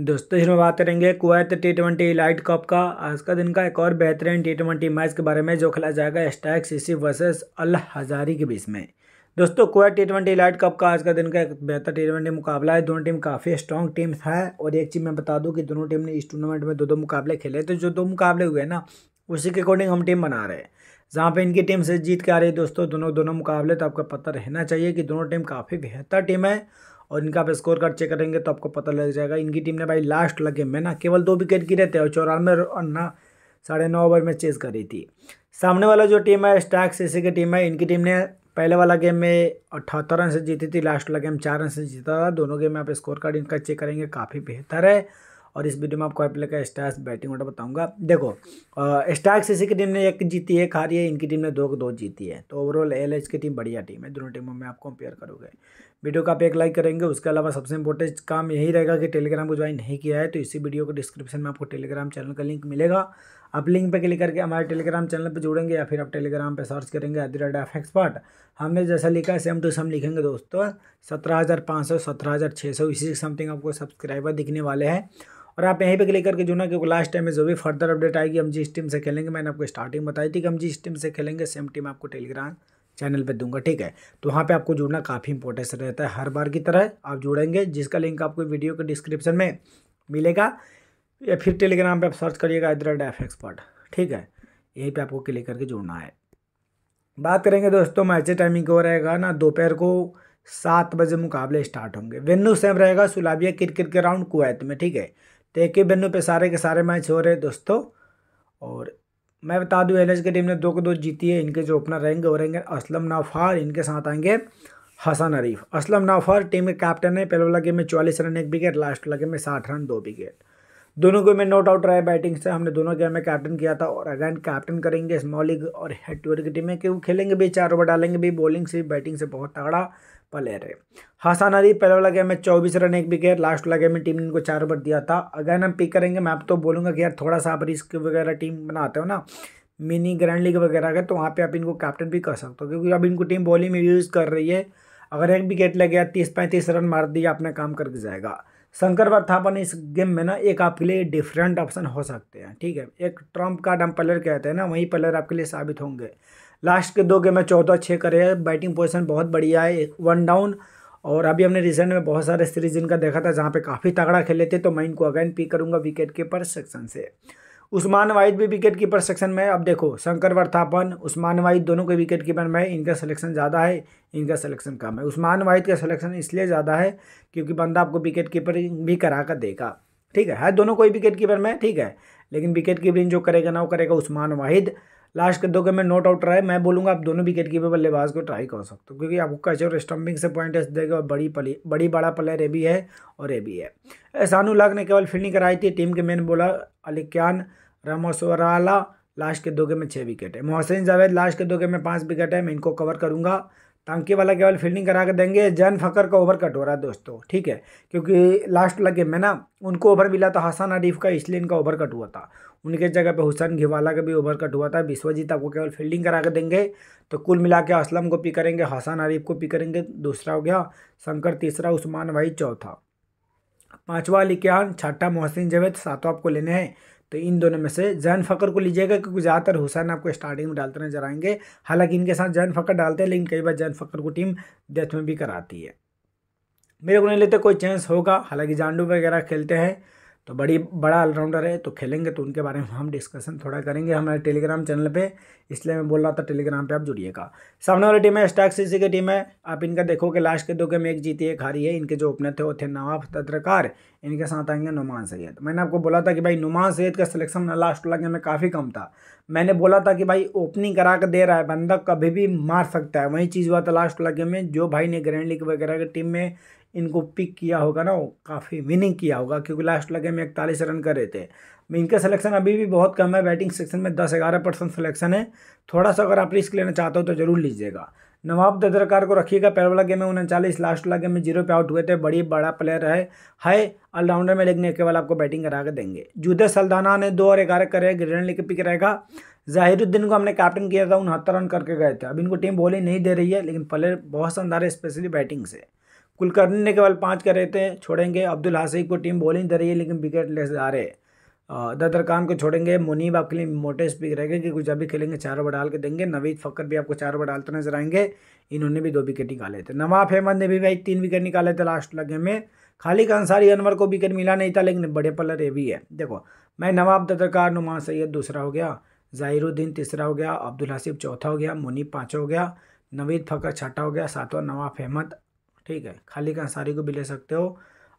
दोस्तों इसमें बात करेंगे Kuwait T twenty light cup का आज का दिन का एक और बेहतरीन टी ट्वेंटी मैच के बारे में जो खेला जाएगा stack CC versus Al Hazari के बीच में दोस्तों Kuwait T twenty light cup का आज का दिन का एक बेहतर टी ट्वेंटी मुकाबला है दोनों टीम काफ़ी स्ट्रॉन्ग टीम है और एक चीज़ मैं बता दूँ कि दोनों टीम ने इस टूर्नामेंट में दो दो मुकाबले खेले तो जो दो मुकाबले हुए ना उसी के अकॉर्डिंग हम टीम बना रहे हैं जहाँ पे इनकी टीम से जीत के आ रही है दोस्तों दोनों दोनों मुकाबले तो आपका पता रहना चाहिए कि दोनों टीम काफ़ी बेहतर टीम है और इनका आप स्कोर कार्ड चेक करेंगे तो आपको पता लग जाएगा इनकी टीम ने भाई लास्ट लगे में ना केवल दो विकेट गिरे थे और चौरानवे रन ना साढ़े नौ ओवर में चेज करी थी सामने वाला जो टीम है स्टार्क इसी की टीम है इनकी टीम ने पहले वाला गेम में अठहत्तर रन से जीती थी लास्ट वाला गेम चार रन से जीता था दोनों गेम में आप स्कोर कार्ड इनका चेक करेंगे काफ़ी बेहतर है और इस वीडियो में आपको आप लगा स्टैक्स बैटिंग ऑर्डर बताऊंगा देखो स्टार्क इसी की टीम ने एक जीती है एक हारी है इनकी टीम ने दो दो जीती है तो ओवरऑल एल की टीम बढ़िया टीम है दोनों टीमों में आप कंपेयर करोगे वीडियो का आप एक लाइक करेंगे उसके अलावा सबसे इंपॉर्टेंट काम यही रहेगा कि टेलीग्राम को ज्वाइन नहीं किया है तो इसी वीडियो के डिस्क्रिप्शन में आपको टेलीग्राम चैनल का लिंक मिलेगा आप लिंक पर क्लिक करके हमारे टेलीग्राम चैनल पर जुड़ेंगे या फिर आप टेलीग्राम पर सर्च करेंगे at the rate of expert हमने जैसा लिखा है सेम टू सेम लिखेंगे दोस्तों सत्रह हज़ार पाँच सौ सत्रह हज़ार छः सौ इसी समथिंग आपको सब्सक्राइबर दिखने वाले हैं और आप यहीं पे क्लिक करके जो ना क्योंकि लास्ट टाइम में जो भी फर्दर अपडेट आएगी हम जिस टीम से खेलेंगे मैंने आपको स्टार्टिंग बताई थी कि हम जिस टीम से खेलेंगे सेम टीम आपको टेलीग्राम चैनल पे दूंगा ठीक है तो वहाँ पे आपको जुड़ना काफ़ी इंपॉर्टेंस रहता है हर बार की तरह आप जुड़ेंगे जिसका लिंक आपको वीडियो के डिस्क्रिप्शन में मिलेगा या फिर टेलीग्राम पे आप सर्च करिएगा at the rate of expert ठीक है यहीं पे आपको क्लिक करके जुड़ना है बात करेंगे दोस्तों मैच टाइमिंग को रहेगा ना दोपहर को सात बजे मुकाबले स्टार्ट होंगे वेन्यू सेम रहेगा सुलाबिया क्रिकेट के राउंड कुवैत में ठीक है तो एक ही वेन्यू पर सारे के सारे मैच हो रहे दोस्तों और मैं बता दूं एलएस की टीम ने दो को दो जीती है इनके जो ओपनर रहेंगे वो रहेंगे असलम नाफार इनके साथ आएंगे हसन अरीफ असलम नाफार टीम के कैप्टन है पहले वाला गेम में चालीस रन एक विकेट लास्ट वाला गेम में साठ रन दो विकेट दोनों गेम में नो आउट रहा है बैटिंग से हमने दोनों गेम में कैप्टन किया था और अगैन कैप्टन करेंगे स्मॉल लीग और हेड टू की टीम में क्योंकि खेलेंगे भी चार ओवर डालेंगे भी बॉलिंग से बैटिंग से बहुत तगड़ा प्लेयर है हाँ, हसन अली पहले वाला गेम में चौबीस रन एक विकेट लास्ट वाला गेम में टीम ने इनको चार ओवर दिया था अगर हम पिक करेंगे मैं आप तो बोलूँगा कि यार थोड़ा सा आप रिस्क वगैरह टीम बनाते हो ना मिनी ग्रैंड लीग वगैरह का तो वहाँ पर आप इनको कैप्टन भी कर सकते हो क्योंकि अब इनको टीम बॉलिंग में यूज़ कर रही है अगर एक विकेट लग गया तीस पैंतीस रन मार दिया अपना काम करके जाएगा शंकर वर्थापन इस गेम में ना एक आपके लिए डिफरेंट ऑप्शन हो सकते हैं ठीक है एक ट्रम्प कार्ड हम प्लेयर कहते हैं ना वही प्लेयर आपके लिए साबित होंगे लास्ट के दो गेम में चौदह छः करे हैं बैटिंग पोजिशन बहुत बढ़िया है वन डाउन और अभी हमने रिसेंट में बहुत सारे सीरीज इनका देखा था जहाँ पे काफ़ी तगड़ा खेले थे तो मैं इनको अगेन पिक करूँगा विकेट कीपर सेक्शन से उस्मान वाहिद भी विकेट कीपर सेक्शन में अब देखो शंकर वर्थापन उस्मान वाहिद दोनों के विकेट कीपर में इनका सिलेक्शन ज़्यादा है इनका सिलेक्शन कम है उस्मान वाहिद का सिलेक्शन इसलिए ज़्यादा है क्योंकि बंदा आपको विकेट कीपर भी करा कर देगा ठीक है है दोनों कोई विकेट कीपर में ठीक है लेकिन विकेट कीपरिंग जो करेगा ना वो करेगा उस्मान वाहिद लास्ट के दो के में नोट आउट रहा है मैं बोलूँगा आप दोनों विकेट कीपर बल्लेबाज को ट्राई कर सकते हो क्योंकि आपको और स्टम्पिंग से पॉइंट देगा और बड़ी पली बड़ी बड़ा प्लेयर ये भी है और ये भी है एहसान लाग ने केवल फील्डिंग कराई थी टीम के मैन बोला अलिक्यान रामोसवराला लास्ट के दो गेम में छः विकेट है मोहसिन जावेद लास्ट के दो गेम में पाँच विकेट है मैं इनको कवर करूँगा टांके वाला केवल फील्डिंग करा के देंगे जैन फकर का ओवर कट हो रहा है दोस्तों ठीक है क्योंकि लास्ट लगे गेम में ना उनको ओवर मिला था हसन अरीफ का इसलिए इनका ओवर कट हुआ था उनके जगह पे हुसैन घिवाला का भी ओवर कट हुआ था विश्वजीत आपको केवल फील्डिंग करा के देंगे तो कुल मिला के असलम को पी करेंगे हसन अरीफ को पी करेंगे दूसरा हो गया शंकर तीसरा उस्मान भाई चौथा पाँचवा लिक्यान छठा मोहसिन जवेद सातवा आपको लेने हैं तो इन दोनों में से जैन फ़कर को लीजिएगा क्योंकि ज़्यादातर हुसैन आपको स्टार्टिंग में डालते नजर आएंगे हालांकि इनके साथ जैन फ़कर डालते हैं लेकिन कई बार जैन फ़कर को टीम डेथ में भी कराती है मेरे को नहीं लेते कोई चांस होगा हालांकि जांडू वगैरह खेलते हैं तो बड़ी बड़ा ऑलराउंडर है तो खेलेंगे तो उनके बारे में हम डिस्कशन थोड़ा करेंगे हमारे टेलीग्राम चैनल पे इसलिए मैं बोल रहा था टेलीग्राम पे आप जुड़िएगा सामने वाली टीम है स्टाक सीसी की टीम है आप इनका देखोगे लास्ट के दो गेम एक जीती एक हारी है इनके जो ओपनर थे वो थे नवाब तत्रकार इनके साथ आएंगे नुमान सैयद मैंने आपको बोला था कि भाई नुमान सैद का सिलेक्शन लास्ट वाला गेम में काफ़ी कम था मैंने बोला था कि भाई ओपनिंग करा कर दे रहा है बंदा कभी भी मार सकता है वही चीज़ हुआ था लास्ट वाला गेम में जो भाई ने ग्रैंड लीग वगैरह की टीम में इनको पिक किया होगा ना काफ़ी विनिंग किया होगा क्योंकि लास्ट लगे में इकतालीस रन कर रहे थे इनका सिलेक्शन अभी भी बहुत कम है बैटिंग सेक्शन में दस ग्यारह परसेंट सिलेक्शन है थोड़ा सा अगर आप रिस्क लेना चाहते हो तो जरूर लीजिएगा नवाब ददरकार को रखिएगा पहले वाला गेम में उनचालीस लास्ट वाला गेम में जीरो पे आउट हुए थे बड़ी बड़ा प्लेयर है है ऑलराउंडर में लेकिन केवल आपको बैटिंग करा के देंगे जुदे सल्दाना ने दो और ग्यारह करे ग्रेन लेके पिक रहेगा जाहिरुद्दीन को हमने कैप्टन किया था उनहत्तर रन करके गए थे अब इनको टीम बॉलिंग नहीं दे रही है लेकिन प्लेयर बहुत शानदार है स्पेशली बैटिंग से कुलकर्णी ने केवल पाँच रहे थे छोड़ेंगे अब्दुल हासिक को टीम बॉलिंग दे रही है लेकिन विकेट ले जा रहे दर खान को छोड़ेंगे मुनीब आपके लिए मोटे स्पीक रहेंगे कि कुछ अभी खेलेंगे चार ओवर डाल के देंगे नवीद फकर भी आपको चार ओवर डालते नजर आएंगे इन्होंने भी दो विकेट निकाले थे नवाब अहमद ने भी भाई तीन विकेट निकाले थे लास्ट लगे में खालिक अंसारी अनवर को विकेट मिला नहीं था लेकिन बड़े पलर ये भी है देखो मैं नवाब ददरकार नुमा सैयद दूसरा हो गया ज़ाहिरुद्दीन तीसरा हो गया अब्दुल हसीब चौथा हो गया मुनीब पाँचा हो गया नवीद फकर छठा हो गया सातवा नवाब अहमद ठीक है खाली अंसारी को भी ले सकते हो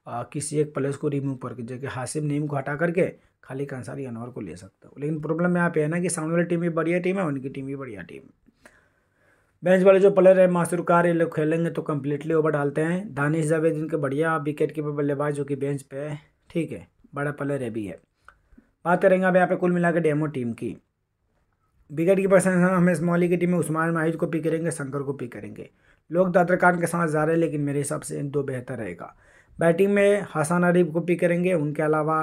आ, किसी एक प्लेस को रिमूव करके जैसे हासिम नीम को हटा करके खाली अंसारी अनवर को ले सकते हो लेकिन प्रॉब्लम यहाँ पे है ना कि सामने वाली टीम भी बढ़िया टीम है उनकी टीम भी बढ़िया टीम है बेंच वाले जो प्लेयर है मासूरकार ये लोग खेलेंगे तो कम्प्लीटली ओवर डालते हैं दानिश जावेद इनके बढ़िया विकेट कीपर बल्लेबाज जो कि बेंच पे है ठीक है बड़ा प्लेयर है भी है बात करेंगे अब यहाँ पे कुल मिला के डेमो टीम की विकेट कीपर हमें स्मॉली की टीम में उस्मान माहिद को पिक करेंगे शंकर को पिक करेंगे लोग दादर खान के साथ जा रहे हैं लेकिन मेरे हिसाब से इन दो बेहतर रहेगा बैटिंग में हसन अरीब को पिक करेंगे उनके अलावा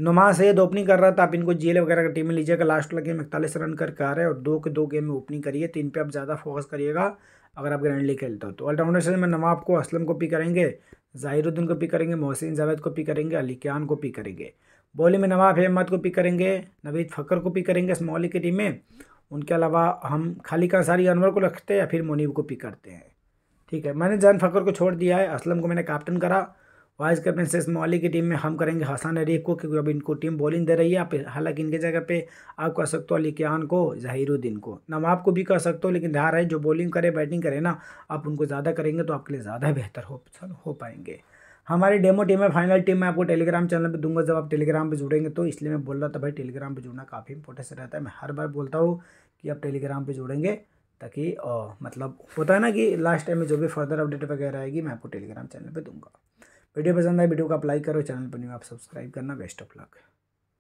नुमा सैद ओपनिंग कर रहा था आप इनको जेल वगैरह का टीम में लीजिएगा लास्ट वाला गेम इकतालीस रन करके आ रहे हैं और दो के दो गेम में ओपनिंग करिए तो इन पर आप ज़्यादा फोकस करिएगा अगर आप ग्रैंडली खेलते हो तो ऑलराउंडर में नवाब को असलम को पिक करेंगे जाहिरुद्दीन को पिक करेंगे मोहसिन जावेद को पिक करेंगे अली क्यान को पिक करेंगे बॉलिंग में नवाब अहमद को पिक करेंगे नवीद फ़कर को पिक करेंगे स्मॉली की टीम में उनके अलावा हम खाली कंसारी अनवर को रखते हैं या फिर मुनीब को पिक करते हैं ठीक है मैंने जैन फ़कर को छोड़ दिया है असलम को मैंने कैप्टन करा वाइस कैप्टन से मौली की टीम में हम करेंगे हसन अरीफ को क्योंकि अब इनको टीम बॉलिंग दे रही है आप हालांकि इनके जगह पे आप कर सकते हो अली को जहीरुद्दीन को नवाब को भी कर सकते हो लेकिन धार है जो बॉलिंग करे बैटिंग करे ना आप उनको ज़्यादा करेंगे तो आपके लिए ज़्यादा बेहतर हो हो पाएंगे हमारी डेमो टीम है फाइनल टीम मैं आपको टेलीग्राम चैनल पे दूंगा जब आप टेलीग्राम पे जुड़ेंगे तो इसलिए मैं बोल रहा था भाई टेलीग्राम पे जुड़ना काफ़ी इंपॉर्टेंस रहता है मैं हर बार बोलता हूँ कि आप टेलीग्राम पे जुड़ेंगे ताकि मतलब होता है ना कि लास्ट टाइम में जो भी फर्दर अपडेट वगैरह आएगी मैं आपको टेलीग्राम चैनल पर दूंगा वीडियो पसंद आए वीडियो को आप लाइक करो चैनल पर नहीं आप सब्सक्राइब करना बेस्ट ऑफ लक